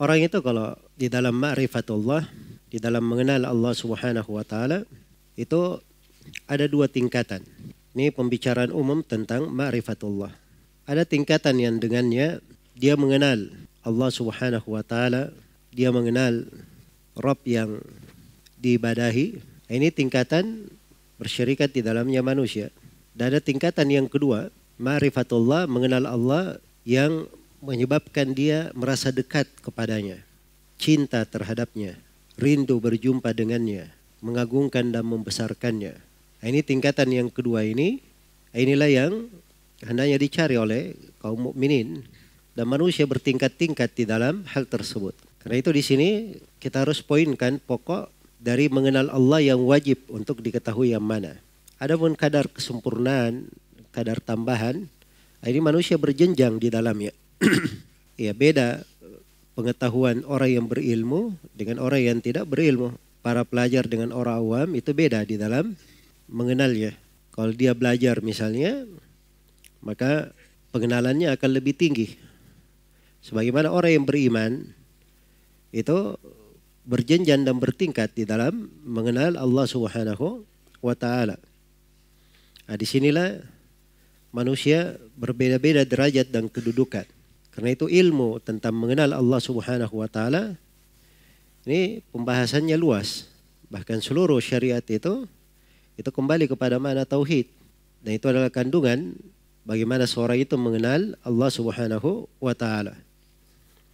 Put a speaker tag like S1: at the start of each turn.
S1: Orang itu kalau di dalam ma'rifatullah, di dalam mengenal Allah Subhanahu wa taala, itu ada dua tingkatan. Ini pembicaraan umum tentang ma'rifatullah. Ada tingkatan yang dengannya dia mengenal Allah Subhanahu wa taala, dia mengenal Rob yang diibadahi. Ini tingkatan bersyirikat di dalamnya manusia. Dan ada tingkatan yang kedua, ma'rifatullah mengenal Allah yang menyebabkan dia merasa dekat kepadanya, cinta terhadapnya, rindu berjumpa dengannya, mengagungkan dan membesarkannya. Nah, ini tingkatan yang kedua ini, nah, inilah yang hendaknya dicari oleh kaum mukminin dan manusia bertingkat-tingkat di dalam hal tersebut. Karena itu di sini kita harus poinkan pokok dari mengenal Allah yang wajib untuk diketahui yang mana. Adapun kadar kesempurnaan, kadar tambahan, nah, ini manusia berjenjang di dalamnya ya beda pengetahuan orang yang berilmu dengan orang yang tidak berilmu. Para pelajar dengan orang awam itu beda di dalam mengenalnya. Kalau dia belajar misalnya, maka pengenalannya akan lebih tinggi. Sebagaimana orang yang beriman itu berjenjang dan bertingkat di dalam mengenal Allah Subhanahu wa taala. Nah, sinilah manusia berbeda-beda derajat dan kedudukan. Karena itu ilmu tentang mengenal Allah Subhanahu wa taala ini pembahasannya luas. Bahkan seluruh syariat itu itu kembali kepada mana tauhid. Dan itu adalah kandungan bagaimana seorang itu mengenal Allah Subhanahu wa taala.